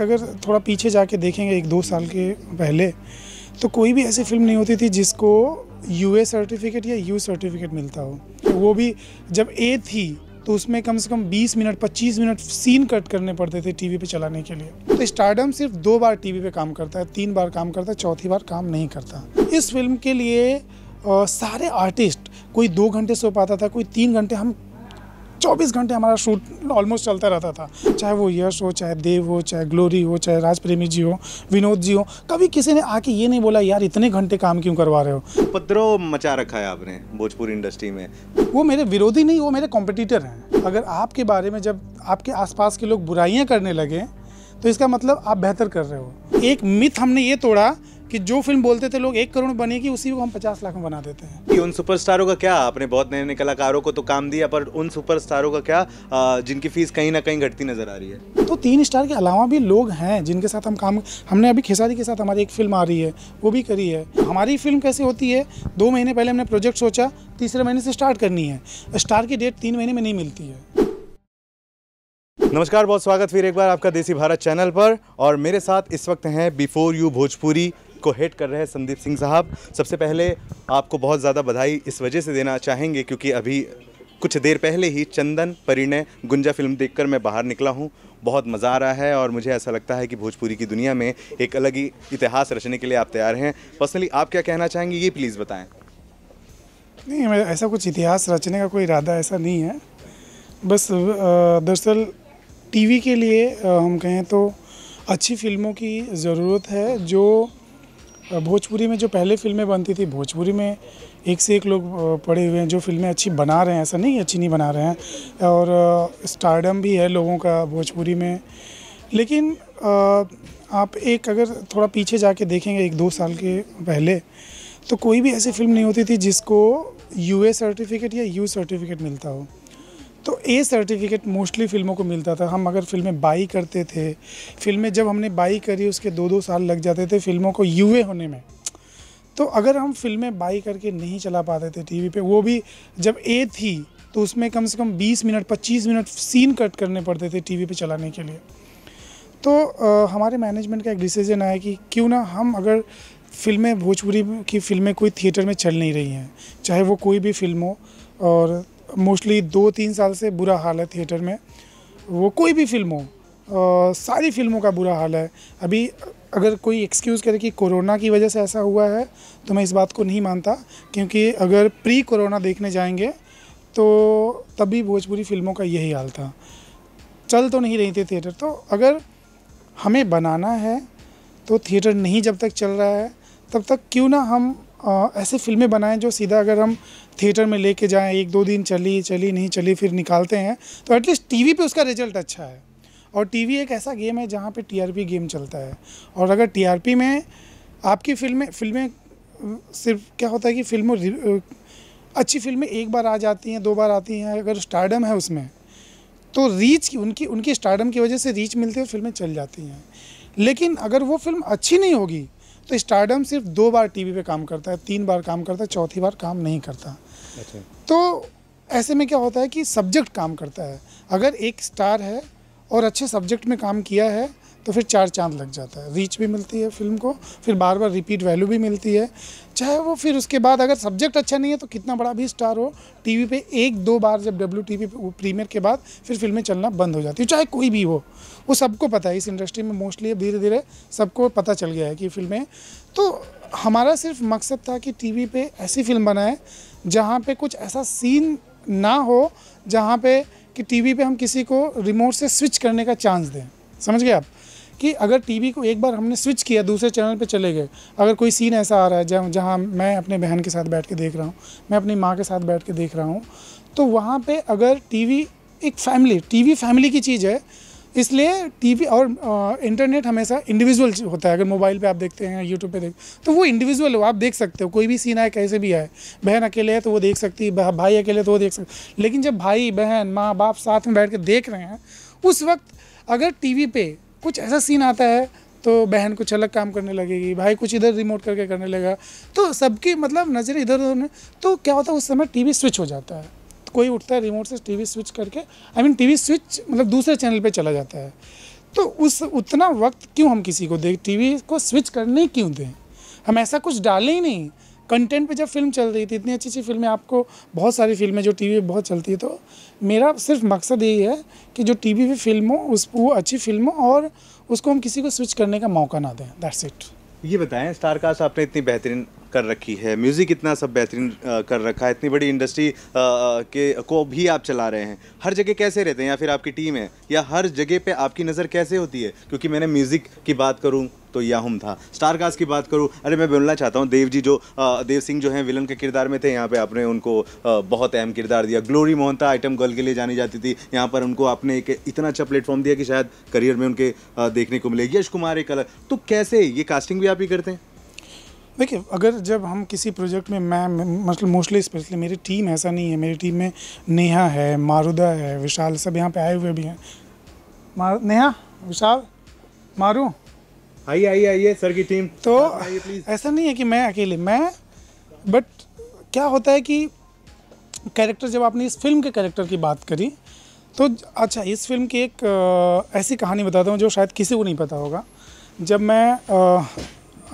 अगर थोड़ा पीछे जाके देखेंगे एक दो साल के पहले तो कोई भी ऐसी फिल्म नहीं होती थी जिसको यू ए सर्टिफिकेट या यू सर्टिफिकेट मिलता हो तो वो भी जब ए थी तो उसमें कम से कम 20 मिनट 25 मिनट सीन कट करने पड़ते थे टीवी पे चलाने के लिए तो स्टारडम सिर्फ दो बार टीवी पे काम करता है तीन बार काम करता है चौथी बार काम नहीं करता इस फिल्म के लिए आ, सारे आर्टिस्ट कोई दो घंटे सो पाता था कोई तीन घंटे हम चौबीस घंटे हमारा शूट ऑलमोस्ट चलता रहता था चाहे वो यश हो चाहे देव हो चाहे ग्लोरी हो चाहे राजप्रेमी जी हो विनोद जी हो कभी किसी ने आके ये नहीं बोला यार इतने घंटे काम क्यों करवा रहे हो पत्रो मचा रखा है आपने भोजपुरी इंडस्ट्री में वो मेरे विरोधी नहीं वो मेरे कॉम्पिटिटर हैं अगर आपके बारे में जब आपके आसपास के लोग बुराइयाँ करने लगे तो इसका मतलब आप बेहतर कर रहे हो एक मिथ हमने ये तोड़ा कि जो फिल्म बोलते थे लोग एक करोड़ बनेगी उसी को हम पचास लाख में बना देते हैं कि उन सुपरस्टारों का क्या आपने बहुत नए नए कलाकारों को तो काम दिया पर उन सुपरस्टारों का क्या जिनकी फीस कहीं ना कहीं घटती नजर आ रही है तो तीन स्टार के अलावा भी लोग हैं जिनके साथ हम काम हमने अभी खेसारी के साथ हमारी एक फिल्म आ रही है वो भी करी है हमारी फिल्म कैसे होती है दो महीने पहले हमने प्रोजेक्ट सोचा तीसरे महीने से स्टार्ट करनी है स्टार की डेट तीन महीने में नहीं मिलती है नमस्कार बहुत स्वागत फिर एक बार आपका देसी भारत चैनल पर और मेरे साथ इस वक्त हैं बिफोर यू भोजपुरी को हेड कर रहे हैं संदीप सिंह साहब सबसे पहले आपको बहुत ज़्यादा बधाई इस वजह से देना चाहेंगे क्योंकि अभी कुछ देर पहले ही चंदन परिणय गुंजा फिल्म देखकर मैं बाहर निकला हूँ बहुत मज़ा आ रहा है और मुझे ऐसा लगता है कि भोजपुरी की दुनिया में एक अलग ही इतिहास रचने के लिए आप तैयार हैं पर्सनली आप क्या कहना चाहेंगे ये प्लीज़ बताएं नहीं ऐसा कुछ इतिहास रचने का कोई इरादा ऐसा नहीं है बस दरअसल टीवी के लिए हम कहें तो अच्छी फिल्मों की ज़रूरत है जो भोजपुरी में जो पहले फिल्में बनती थी भोजपुरी में एक से एक लोग पड़े हुए हैं जो फिल्में अच्छी बना रहे हैं ऐसा नहीं अच्छी नहीं बना रहे हैं और स्टारडम भी है लोगों का भोजपुरी में लेकिन आप एक अगर थोड़ा पीछे जाके देखेंगे एक दो साल के पहले तो कोई भी ऐसी फिल्म नहीं होती थी जिसको यू ए सर्टिफिकेट या यू सर्टिफिकेट मिलता हो तो ए सर्टिफिकेट मोस्टली फ़िल्मों को मिलता था हम अगर फ़िल्में बाई करते थे फिल्में जब हमने बाई करी उसके दो दो साल लग जाते थे फिल्मों को यूए होने में तो अगर हम फिल्में बाई करके नहीं चला पाते थे टीवी पे वो भी जब ए थी तो उसमें कम से कम 20 मिनट 25 मिनट सीन कट करने पड़ते थे टीवी पे चलाने के लिए तो आ, हमारे मैनेजमेंट का एक डिसीजन आया कि क्यों ना हम अगर फिल्में भोजपुरी की फिल्में कोई थिएटर में चल नहीं रही हैं चाहे वो कोई भी फिल्म हो और मोस्टली दो तीन साल से बुरा हाल है थिएटर में वो कोई भी फिल्म हो आ, सारी फिल्मों का बुरा हाल है अभी अगर कोई एक्सक्यूज़ करे कि कोरोना की वजह से ऐसा हुआ है तो मैं इस बात को नहीं मानता क्योंकि अगर प्री कोरोना देखने जाएंगे तो तभी भोजपुरी फिल्मों का यही हाल था चल तो नहीं रही थी थिएटर तो अगर हमें बनाना है तो थिएटर नहीं जब तक चल रहा है तब तक क्यों ना हम आ, ऐसे फिल्में बनाएं जो सीधा अगर हम थिएटर में लेके जाएं एक दो दिन चली चली नहीं चली फिर निकालते हैं तो एटलीस्ट टीवी पे उसका रिजल्ट अच्छा है और टीवी एक ऐसा गेम है जहाँ पे टीआरपी गेम चलता है और अगर टीआरपी में आपकी फिल्में फिल्में सिर्फ क्या होता है कि फिल्म अच्छी फिल्में एक बार आ जाती हैं दो बार आती हैं अगर स्टार्डम है उसमें तो रीच की उनकी उनकी स्टार्डम की वजह से रीच मिलती है फिल्में चल जाती हैं लेकिन अगर वो फिल्म अच्छी नहीं होगी तो स्टारडम सिर्फ दो बार टीवी पे काम करता है तीन बार काम करता है चौथी बार काम नहीं करता अच्छा। तो ऐसे में क्या होता है कि सब्जेक्ट काम करता है अगर एक स्टार है और अच्छे सब्जेक्ट में काम किया है तो फिर चार चांद लग जाता है रीच भी मिलती है फिल्म को फिर बार बार रिपीट वैल्यू भी मिलती है चाहे वो फिर उसके बाद अगर सब्जेक्ट अच्छा नहीं है तो कितना बड़ा भी स्टार हो टीवी पे एक दो बार जब डब्ल्यू टी प्रीमियर के बाद फिर फिल्में चलना बंद हो जाती है चाहे कोई भी हो वो सबको पता है इस इंडस्ट्री में मोस्टली धीरे धीरे सबको पता चल गया है कि फिल्में तो हमारा सिर्फ मकसद था कि टीवी पे ऐसी फिल्म बनाए जहाँ पे कुछ ऐसा सीन ना हो जहाँ पे कि टीवी पे हम किसी को रिमोट से स्विच करने का चांस दें समझ गए आप कि अगर टीवी को एक बार हमने स्विच किया दूसरे चैनल पे चले गए अगर कोई सीन ऐसा आ रहा है जहाँ जहाँ मैं अपने बहन के साथ बैठ के देख रहा हूँ मैं अपनी माँ के साथ बैठ के देख रहा हूँ तो वहाँ पर अगर टी एक फैमिली टीवी फैमिली की चीज़ है इसलिए टीवी और आ, इंटरनेट हमेशा इंडिविजुअल होता है अगर मोबाइल पे आप देखते हैं यूट्यूब पे देख तो वो इंडिविजुअल हो आप देख सकते हो कोई भी सीन आए कैसे भी आए बहन अकेले है तो वो देख सकती है भाई अकेले तो वो देख सकती लेकिन जब भाई बहन माँ बाप साथ में बैठ कर देख रहे हैं उस वक्त अगर टीवी पे कुछ ऐसा सीन आता है तो बहन कुछ अलग काम करने लगेगी भाई कुछ इधर रिमोट करके करने लगेगा तो सबकी मतलब नज़र इधर उधर तो क्या होता है उस समय टीवी स्विच हो जाता है तो कोई उठता है रिमोट से टीवी स्विच करके आई मीन टीवी स्विच मतलब दूसरे चैनल पे चला जाता है तो उस उतना वक्त क्यों हम किसी को दें टीवी को स्विच करने क्यों दें हम ऐसा कुछ डालें ही नहीं कंटेंट पे जब फिल्म चल रही थी इतनी अच्छी अच्छी फिल्में आपको बहुत सारी फिल्में जो टीवी पे बहुत चलती है तो मेरा सिर्फ मकसद यही है कि जो टीवी पे फिल्म हो उस वो अच्छी फिल्म हो और उसको हम किसी को स्विच करने का मौका ना दें दैट्स इट ये बताएं स्टार आपने इतनी बेहतरीन कर रखी है म्यूज़िक इतना सब बेहतरीन कर रखा है इतनी बड़ी इंडस्ट्री के को भी आप चला रहे हैं हर जगह कैसे रहते हैं या फिर आपकी टीम है या हर जगह पे आपकी नज़र कैसे होती है क्योंकि मैंने म्यूज़िक की बात करूँ तो याहुम था स्टार कास्ट की बात करूँ अरे मैं बोलना चाहता हूँ देव जी जो देव सिंह जो हैं विलन के किरदार में थे यहाँ पे आपने उनको बहुत अहम किरदार दिया ग्लोरी मोहनता आइटम गर्ल के लिए जानी जाती थी यहाँ पर उनको आपने एक इतना अच्छा प्लेटफॉर्म दिया कि शायद करियर में उनके देखने को मिले यश कुमार एक अलग तो कैसे ये कास्टिंग भी आप ही करते हैं देखिए अगर जब हम किसी प्रोजेक्ट में मैं मतलब मोस्टली स्पेशली मेरी टीम ऐसा नहीं है मेरी टीम में नेहा है मारुदा है विशाल सब यहाँ पे आए हुए भी हैं नेहा विशाल मारू आइए आइए आइए सर की टीम तो हाँ, ऐसा नहीं है कि मैं अकेले मैं बट क्या होता है कि कैरेक्टर जब आपने इस फिल्म के कैरेक्टर की बात करी तो अच्छा इस फिल्म की एक ऐसी कहानी बताता हूँ जो शायद किसी को नहीं पता होगा जब मैं आ,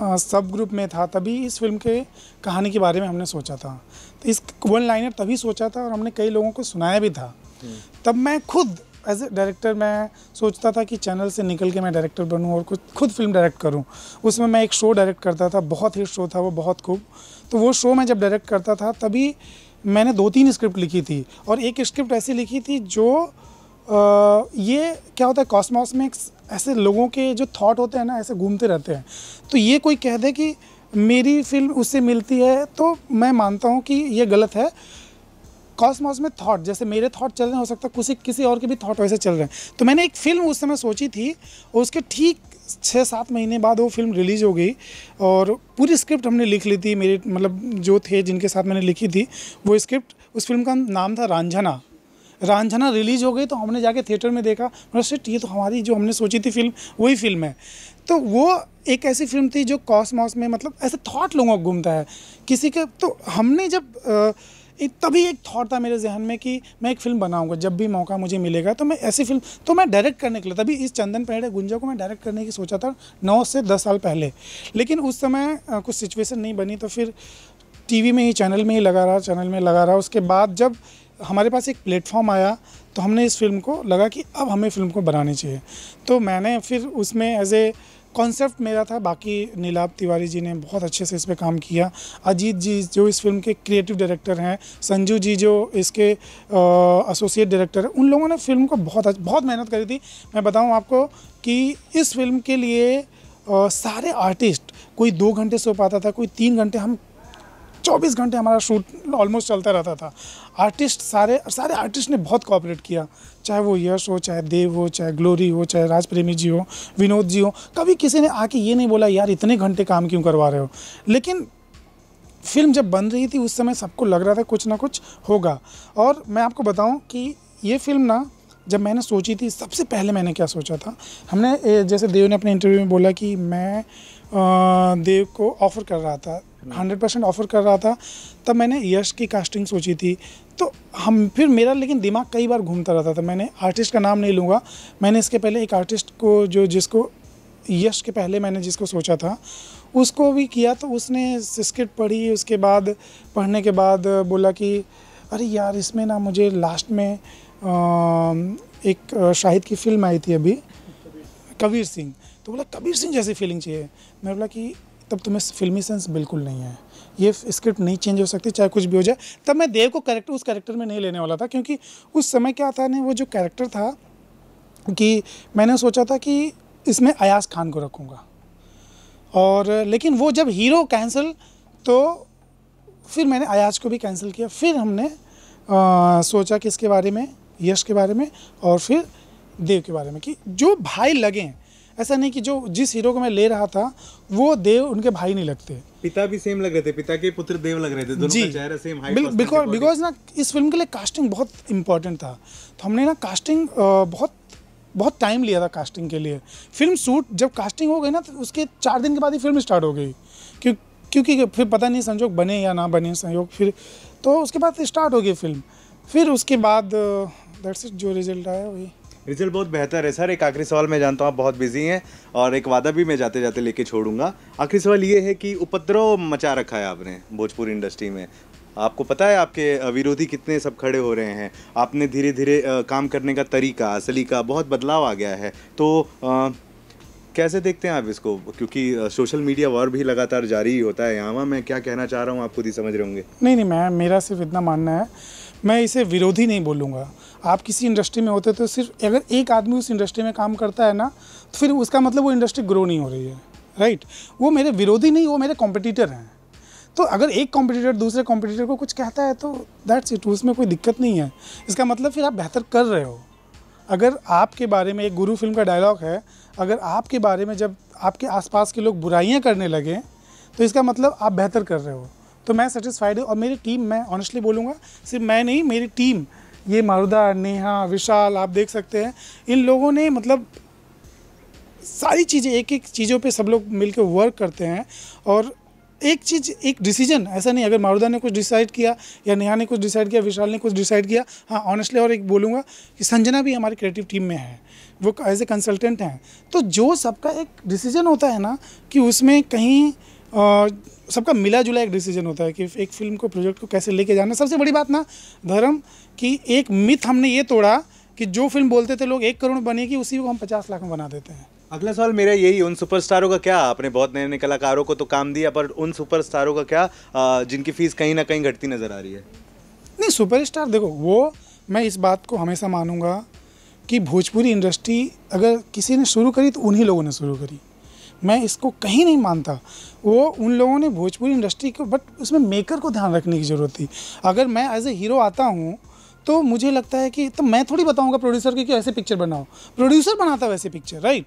आ, सब ग्रुप में था तभी इस फिल्म के कहानी के बारे में हमने सोचा था तो इस वन लाइनर तभी सोचा था और हमने कई लोगों को सुनाया भी था हम्म। तब मैं खुद एज ए डायरेक्टर मैं सोचता था कि चैनल से निकल के मैं डायरेक्टर बनूँ और कुछ खुद फिल्म डायरेक्ट करूँ उसमें मैं एक शो डायरेक्ट करता था बहुत हिट शो था वो बहुत खूब तो वो शो मैं जब डायरेक्ट करता था तभी मैंने दो तीन स्क्रिप्ट लिखी थी और एक स्क्रिप्ट ऐसी लिखी थी जो आ, ये क्या होता है कॉस्मॉस में ऐसे लोगों के जो थाट होते हैं ना ऐसे घूमते रहते हैं तो ये कोई कह दे कि मेरी फिल्म उससे मिलती है तो मैं मानता हूँ कि ये गलत है कॉस्मॉस में थॉट जैसे मेरे थॉट चल रहे हैं हो सकता है किसी किसी और के भी थॉट वैसे चल रहे हैं तो मैंने एक फ़िल्म उस समय सोची थी और उसके ठीक छः सात महीने बाद वो फिल्म रिलीज़ हो गई और पूरी स्क्रिप्ट हमने लिख ली थी मेरे मतलब जो थे जिनके साथ मैंने लिखी थी वो स्क्रिप्ट उस फिल्म का नाम था रांझना रांझना रिलीज़ हो गई तो हमने जाके थिएटर में देखा मतलब सिट ये तो हमारी जो हमने सोची थी फिल्म वही फिल्म है तो वो एक ऐसी फिल्म थी जो कॉस्मॉस में मतलब ऐसे थॉट लोगों को घूमता है किसी के तो हमने जब आ, तभी एक थॉट था मेरे जहन में कि मैं एक फिल्म बनाऊंगा जब भी मौका मुझे मिलेगा तो मैं ऐसी फिल्म तो मैं डायरेक्ट करने के लिए तभी इस चंदन पहड़े गुंजा को मैं डायरेक्ट करने की सोचा था नौ से दस साल पहले लेकिन उस समय कुछ सिचुएसन नहीं बनी तो फिर टीवी में ही चैनल में ही लगा रहा चैनल में लगा रहा उसके बाद जब हमारे पास एक प्लेटफॉर्म आया तो हमने इस फिल्म को लगा कि अब हमें फिल्म को बनानी चाहिए तो मैंने फिर उसमें एज ए कॉन्सेप्ट मेरा था बाकी नीलाब तिवारी जी ने बहुत अच्छे से इस पर काम किया अजीत जी जो इस फिल्म के क्रिएटिव डायरेक्टर हैं संजू जी जो इसके एसोसिएट डायरेक्टर हैं उन लोगों ने फिल्म को बहुत बहुत मेहनत करी थी मैं बताऊँ आपको कि इस फिल्म के लिए आ, सारे आर्टिस्ट कोई दो घंटे सो पाता था कोई तीन घंटे हम चौबीस घंटे हमारा शूट ऑलमोस्ट चलता रहता था आर्टिस्ट सारे सारे आर्टिस्ट ने बहुत कॉपरेट किया चाहे वो यश हो चाहे देव हो चाहे ग्लोरी हो चाहे राजप्रेमी जी हो विनोद जी हो कभी किसी ने आके ये नहीं बोला यार इतने घंटे काम क्यों करवा रहे हो लेकिन फिल्म जब बन रही थी उस समय सबको लग रहा था कुछ ना कुछ होगा और मैं आपको बताऊँ कि ये फिल्म ना जब मैंने सोची थी सबसे पहले मैंने क्या सोचा था हमने जैसे देव ने अपने इंटरव्यू में बोला कि मैं देव को ऑफ़र कर रहा था हंड्रेड परसेंट ऑफर कर रहा था तब मैंने यश की कास्टिंग सोची थी तो हम फिर मेरा लेकिन दिमाग कई बार घूमता रहता था मैंने आर्टिस्ट का नाम नहीं लूँगा मैंने इसके पहले एक आर्टिस्ट को जो जिसको यश के पहले मैंने जिसको सोचा था उसको भी किया तो उसने स्क्रिप्ट पढ़ी उसके बाद पढ़ने के बाद बोला कि अरे यार इसमें ना मुझे लास्ट में एक शाहिद की फ़िल्म आई थी अभी कबीर सिंह तो बोला कबीर सिंह जैसी फीलिंग चाहिए मैं बोला कि तब तुम्हें फिल्मी सेंस बिल्कुल नहीं है ये स्क्रिप्ट नहीं चेंज हो सकती चाहे कुछ भी हो जाए तब मैं देव को करेक्टर उस करेक्टर में नहीं लेने वाला था क्योंकि उस समय क्या था ना वो जो कैरेक्टर था कि मैंने सोचा था कि इसमें अयास खान को रखूँगा और लेकिन वो जब हीरो कैंसिल तो फिर मैंने अयाज को भी कैंसिल किया फिर हमने आ, सोचा इसके बारे में यश के बारे में और फिर देव के बारे में कि जो भाई लगें ऐसा नहीं कि जो जिस हीरो को मैं ले रहा था वो देव उनके भाई नहीं लगते पिता भी सेम लग रहे थे पिता के पुत्र देव लग रहे थे दोनों का चेहरा सेम बिकॉज बिकॉज ना इस फिल्म के लिए कास्टिंग बहुत इंपॉर्टेंट था तो हमने ना कास्टिंग बहुत बहुत टाइम लिया था कास्टिंग के लिए फिल्म शूट जब कास्टिंग हो गई ना तो उसके चार दिन के बाद ही फिल्म स्टार्ट हो गई क्यों क्योंकि फिर पता नहीं संजोग बने या ना बने संयोग फिर तो उसके बाद स्टार्ट हो गई फिल्म फिर उसके बाद दैट्स इट जो रिजल्ट आया वही रिजल्ट बहुत बेहतर है सर एक आखिरी सवाल मैं जानता हूँ आप बहुत बिजी हैं और एक वादा भी मैं जाते जाते लेके छोड़ूंगा आखिरी सवाल ये है कि उपद्रव मचा रखा है आपने भोजपुर इंडस्ट्री में आपको पता है आपके विरोधी कितने सब खड़े हो रहे हैं आपने धीरे धीरे काम करने का तरीका सलीका बहुत बदलाव आ गया है तो आ, कैसे देखते हैं आप इसको क्योंकि सोशल मीडिया वॉर भी लगातार जारी ही होता है यहाँ मैं क्या कहना चाह रहा हूँ आप खुद ही समझ रहे होंगे नहीं नहीं मैं मेरा सिर्फ इतना मानना है मैं इसे विरोधी नहीं बोलूँगा आप किसी इंडस्ट्री में होते तो सिर्फ अगर एक आदमी उस इंडस्ट्री में काम करता है ना तो फिर उसका मतलब वो इंडस्ट्री ग्रो नहीं हो रही है राइट वो मेरे विरोधी नहीं वो मेरे कॉम्पिटिटर हैं तो अगर एक कॉम्पिटिटर दूसरे कॉम्पिटिटर को कुछ कहता है तो दैट्स इट उसमें कोई दिक्कत नहीं है इसका मतलब फिर आप बेहतर कर रहे हो अगर आपके बारे में एक गुरु फिल्म का डायलॉग है अगर आपके बारे में जब आपके आसपास के लोग बुराइयां करने लगे तो इसका मतलब आप बेहतर कर रहे हो तो मैं सेटिस्फाइड हूँ और मेरी टीम मैं ऑनेस्टली बोलूँगा सिर्फ मैं नहीं मेरी टीम ये मारुदा नेहा विशाल आप देख सकते हैं इन लोगों ने मतलब सारी चीज़ें एक एक चीज़ों पे सब लोग मिलकर वर्क करते हैं और एक चीज़ एक डिसीजन ऐसा नहीं अगर मारुदा ने कुछ डिसाइड किया या नेहा ने कुछ डिसाइड किया विशाल ने कुछ डिसाइड किया हाँ ऑनेस्टली और एक बोलूँगा कि संजना भी हमारी क्रिएटिव टीम में है वो एज ए कंसल्टेंट हैं तो जो सबका एक डिसीजन होता है ना कि उसमें कहीं सबका मिला जुला एक डिसीजन होता है कि एक फिल्म को प्रोजेक्ट को कैसे लेके जाना सबसे बड़ी बात ना धर्म कि एक मिथ हमने ये तोड़ा कि जो फिल्म बोलते थे लोग एक करोड़ बनेगी उसी को हम पचास लाख में बना देते हैं अगला सवाल मेरा यही उन सुपरस्टारों का क्या आपने बहुत नए नए कलाकारों को तो काम दिया पर उन सुपरस्टारों का क्या जिनकी फीस कहीं ना कहीं घटती नज़र आ रही है नहीं सुपरस्टार देखो वो मैं इस बात को हमेशा मानूंगा कि भोजपुरी इंडस्ट्री अगर किसी ने शुरू करी तो उन्हीं लोगों ने शुरू करी मैं इसको कहीं नहीं मानता वो उन लोगों ने भोजपुरी इंडस्ट्री को बट उसमें मेकर को ध्यान रखने की ज़रूरत थी अगर मैं एज ए हीरो आता हूँ तो मुझे लगता है कि तो मैं थोड़ी बताऊंगा प्रोड्यूसर की कि ऐसे पिक्चर बनाओ प्रोड्यूसर बनाता वैसे पिक्चर राइट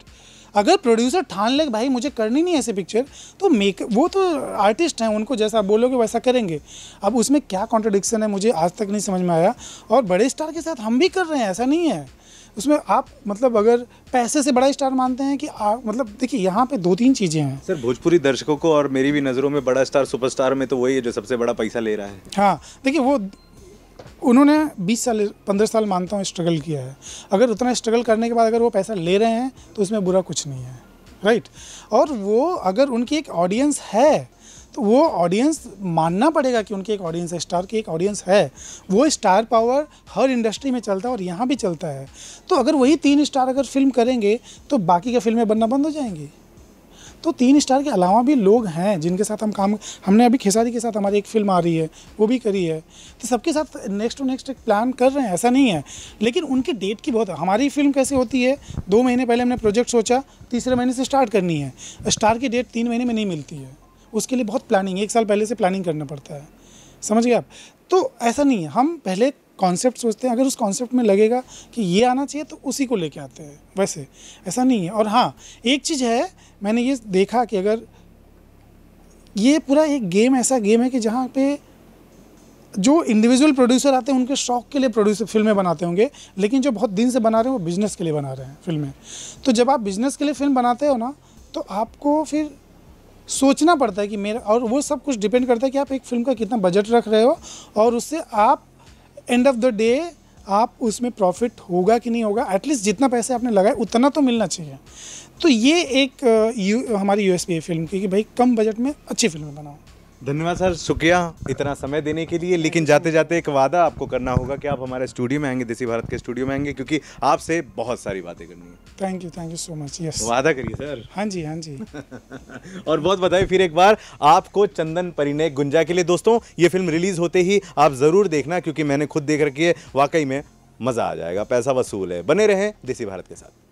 अगर प्रोड्यूसर ठान ले भाई मुझे करनी नहीं ऐसे पिक्चर तो मेक वो तो आर्टिस्ट हैं उनको जैसा बोलोगे वैसा करेंगे अब उसमें क्या कॉन्ट्रोडिक्शन है मुझे आज तक नहीं समझ में आया और बड़े स्टार के साथ हम भी कर रहे हैं ऐसा नहीं है उसमें आप मतलब अगर पैसे से बड़ा स्टार मानते हैं कि आ, मतलब देखिए यहाँ पे दो तीन चीज़ें हैं सर भोजपुरी दर्शकों को और मेरी भी नज़रों में बड़ा स्टार सुपरस्टार में तो वही है जो सबसे बड़ा पैसा ले रहा है हाँ देखिए वो उन्होंने 20 साल 15 साल मानता हूँ स्ट्रगल किया है अगर उतना स्ट्रगल करने के बाद अगर वो पैसा ले रहे हैं तो उसमें बुरा कुछ नहीं है राइट और वो अगर उनकी एक ऑडियंस है तो वो ऑडियंस मानना पड़ेगा कि उनके एक ऑडियंस है स्टार की एक ऑडियंस है वो स्टार पावर हर इंडस्ट्री में चलता है और यहाँ भी चलता है तो अगर वही तीन स्टार अगर फिल्म करेंगे तो बाकी का फिल्में बनना बंद हो जाएंगी तो तीन स्टार के अलावा भी लोग हैं जिनके साथ हम काम हमने अभी खेसारी के साथ हमारी एक फिल्म आ रही है वो भी करी है तो सबके साथ नेक्स्ट टू नेक्स्ट एक प्लान कर रहे हैं ऐसा नहीं है लेकिन उनकी डेट की बहुत हमारी फिल्म कैसे होती है दो महीने पहले हमने प्रोजेक्ट सोचा तीसरे महीने से स्टार्ट करनी है स्टार की डेट तीन महीने में नहीं मिलती है उसके लिए बहुत प्लानिंग एक साल पहले से प्लानिंग करना पड़ता है समझ गए आप तो ऐसा नहीं है हम पहले कॉन्सेप्ट सोचते हैं अगर उस कॉन्सेप्ट में लगेगा कि ये आना चाहिए तो उसी को लेके आते हैं वैसे ऐसा नहीं है और हाँ एक चीज़ है मैंने ये देखा कि अगर ये पूरा एक गेम ऐसा गेम है कि जहाँ पे जो इंडिविजुअल प्रोड्यूसर आते हैं उनके शौक के लिए प्रोड्यूसर फिल्में बनाते होंगे लेकिन जो बहुत दिन से बना रहे हैं वो बिज़नेस के लिए बना रहे हैं फिल्में तो जब आप बिज़नेस के लिए फिल्म बनाते हो ना तो आपको फिर सोचना पड़ता है कि मेरा और वो सब कुछ डिपेंड करता है कि आप एक फिल्म का कितना बजट रख रहे हो और उससे आप एंड ऑफ द डे आप उसमें प्रॉफिट होगा कि नहीं होगा एटलीस्ट जितना पैसे आपने लगाए उतना तो मिलना चाहिए तो ये एक यू, uh, हमारी यूएसपी है फिल्म की कि भाई कम बजट में अच्छी फिल्में बनाओ धन्यवाद सर शुक्रिया इतना समय देने के लिए लेकिन जाते जाते एक वादा आपको करना होगा कि आप हमारे स्टूडियो में आएंगे देसी भारत के स्टूडियो में आएंगे क्योंकि आपसे बहुत सारी बातें करनी है thank you thank you so much yes वादा करिए सर हाँ जी हाँ जी और बहुत बधाई फिर एक बार आपको चंदन परिणय गुंजा के लिए दोस्तों ये फिल्म रिलीज होते ही आप ज़रूर देखना क्योंकि मैंने खुद देख रखी है वाकई में मज़ा आ जाएगा पैसा वसूल है बने रहें देसी भारत के साथ